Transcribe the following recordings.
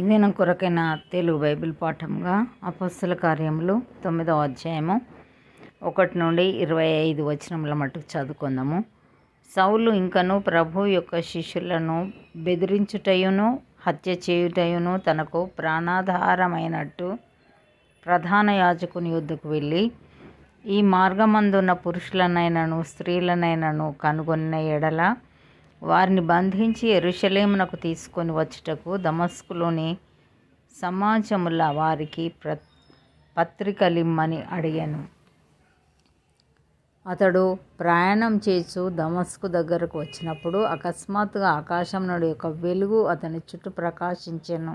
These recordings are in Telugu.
ఈవెన కొరకైన తెలుగు బైబిల్ పాఠంగా అపస్సుల కార్యములు తొమ్మిదవ అధ్యాయము ఒకటి నుండి ఇరవై ఐదు వచనముల మటుకు చదువుకుందాము సౌలు ఇంకను ప్రభు యొక్క శిష్యులను బెదిరించుటయును హత్య చేయుటయును తనకు ప్రాణాధారమైనట్టు ప్రధాన యాజకుని యుద్ధకు వెళ్ళి ఈ మార్గమందున్న పురుషులనైనను స్త్రీలనైనను కనుగొన్న ఎడల వారిని బంధించి ఎరుషలేమునకు తీసుకొని వచ్చుటకు దమస్కులోని సమాజముల వారికి ప్ర పత్రికలిమ్మని అడిగాను అతడు ప్రయాణం చేసు దమస్కు దగ్గరకు వచ్చినప్పుడు అకస్మాత్తుగా ఆకాశం నుండి ఒక వెలుగు అతని చుట్టూ ప్రకాశించాను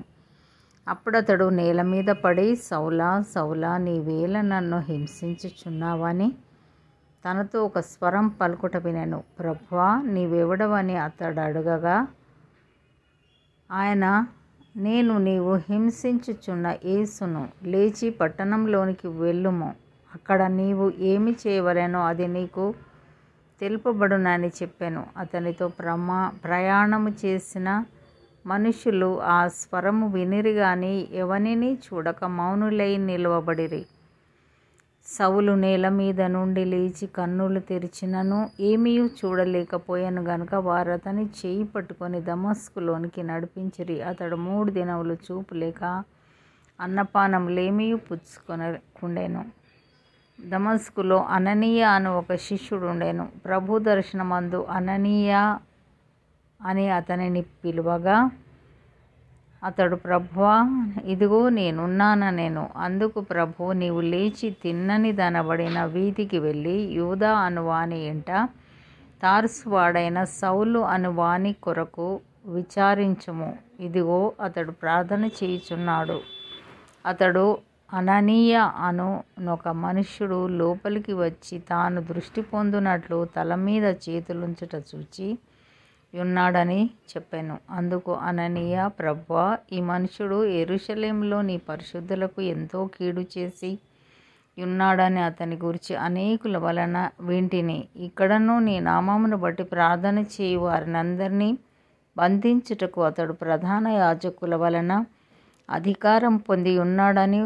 అప్పుడతడు నేల మీద పడి సౌలా సౌలా వేళ నన్ను హింసించుచున్నావని తనతో ఒక స్వరం పలుకుట వినెను ప్రభువా నీవెవడవని అతడు అడగగా ఆయన నేను నీవు హింసించుచున్న యేసును లేచి పట్టణంలోనికి వెళ్ళుము అక్కడ నీవు ఏమి చేయవలెనో అది నీకు తెలుపబడునని చెప్పాను అతనితో ప్రమా ప్రయాణము చేసిన మనుషులు ఆ స్వరము వినిరి కానీ ఎవనిని చూడక మౌనులై నిలవబడిరి సవులు నేల మీద నుండి లేచి కన్నులు తెరిచినను ఏమీ చూడలేకపోయాను గనుక వారు అతని చేయి పట్టుకొని దమస్కులోనికి నడిపించిరి అతడు మూడు దినములు చూపు లేక అన్నపానములేమీ పుచ్చుకొనకుండెను దమస్కులో అననీయ అని ఒక శిష్యుడు ఉండేను ప్రభు దర్శనమందు అననీయ అని అతనిని పిలువగా అతడు ప్రభువా ఇదిగో నేనున్నాన నేను అందుకు ప్రభు నీవు లేచి తిన్నని దనబడిన వీధికి వెళ్ళి యూదా అనువాని ఇంట తార్సువాడైన సౌలు అనువాని కొరకు విచారించుము ఇదిగో అతడు ప్రార్థన చేయుచున్నాడు అతడు అననీయ అను ఒక మనుష్యుడు లోపలికి వచ్చి తాను దృష్టి పొందునట్లు తల మీద చేతులుంచుట చూచి యున్నాడని చెప్పాను. అందుకు అననీయ ప్రభా ఈ మనుషుడు యెరూషలేములో నీ పరిశుద్ధులకు ఎంతో కీడు చేసి ఉన్నాడని అతని గూర్చి అనేకుల వలన వింటిని. ఇక్కడనూ నీ నామమును బట్టి ప్రార్థన చేయు అందరినీ బంధించుటకు అతడు ప్రధాన యాజకుల వలన అధికారం పొంది ఉన్నాడని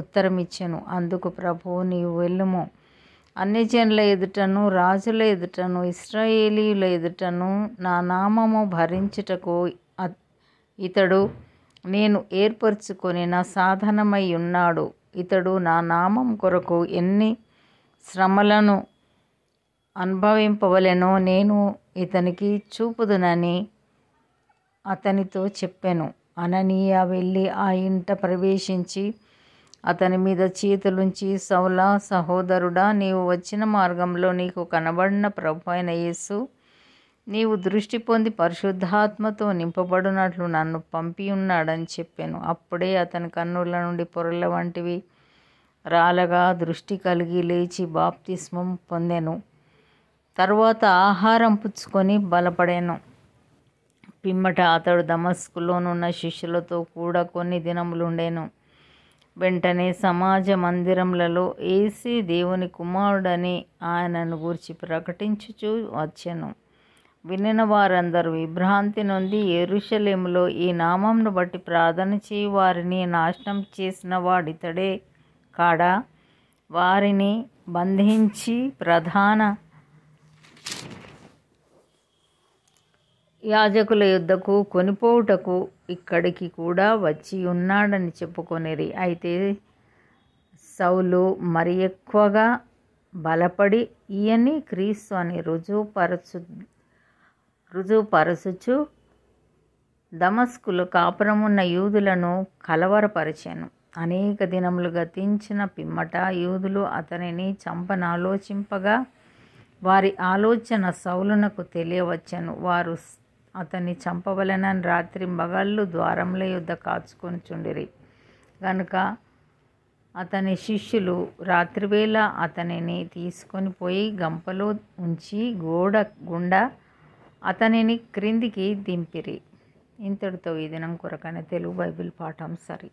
ఉత్తరమిచ్చాను అందుకు ప్రభువు నీవు వెళ్ళుము అన్యజనుల ఎదుటను రాజుల ఎదుటను ఇస్రాయేలీల ఎదుటను నా నామము భరించుటకు ఇతడు నేను ఏర్పరచుకొని నా సాధనమై ఉన్నాడు ఇతడు నా నామం కొరకు ఎన్ని శ్రమలను అనుభవింపవలెనో నేను ఇతనికి చూపుదునని అతనితో చెప్పాను అననీయ వెళ్ళి ఆ ఇంట ప్రవేశించి అతని మీద చేతులుంచి సౌలా సహోదరుడా నీవు వచ్చిన మార్గంలో నీకు కనబడిన ప్రభు అయిన యేసు నీవు దృష్టి పొంది పరిశుద్ధాత్మతో నింపబడినట్లు నన్ను పంపి ఉన్నాడని చెప్పాను అప్పుడే అతని కన్నుల నుండి పొరల వంటివి రాలగా దృష్టి కలిగి లేచి బాప్తిస్మం పొందాను తర్వాత ఆహారం పుచ్చుకొని బలపడాను పిమ్మట అతడు దమస్కులోనున్న శిష్యులతో కూడా కొన్ని దినములుండేను వెంటనే సమాజ మందిరములలో ఏసీ దేవుని కుమారుడని ఆయనను గూర్చి ప్రకటించుచూ వచ్చెను వినిన వారందరూ విభ్రాంతి నుండి ఎరుషలేములో ఈ నామంను బట్టి ప్రార్థన చేయి వారిని నాశనం చేసిన వాడితడే కాడా వారిని బంధించి ప్రధాన యాజకుల యుద్ధకు కొనిపోవుటకు ఇక్కడికి కూడా వచ్చి ఉన్నాడని చెప్పుకొనిరి అయితే సౌలు మరి ఎక్కువగా బలపడి ఈయన్ని క్రీస్తు అని రుజువుపరచు రుజువుపరచుచు దమస్కులు కాపురమున్న యూదులను కలవరపరిచాను అనేక దినములు గతించిన పిమ్మట యూదులు అతనిని చంపనాలోచింపగా వారి ఆలోచన సౌలునకు తెలియవచ్చను వారు అతన్ని చంపవలెనని రాత్రి మగళ్ళు ద్వారంలో యుద్ధ కాచుకొని చుండిరి కనుక అతని శిష్యులు రాత్రివేళ అతనిని తీసుకొని పోయి గంపలో ఉంచి గోడ గుండా అతనిని క్రిందికి దింపిరి ఇంతటితో ఈ దినం కొరకనే తెలుగు బైబిల్ పాఠం సరి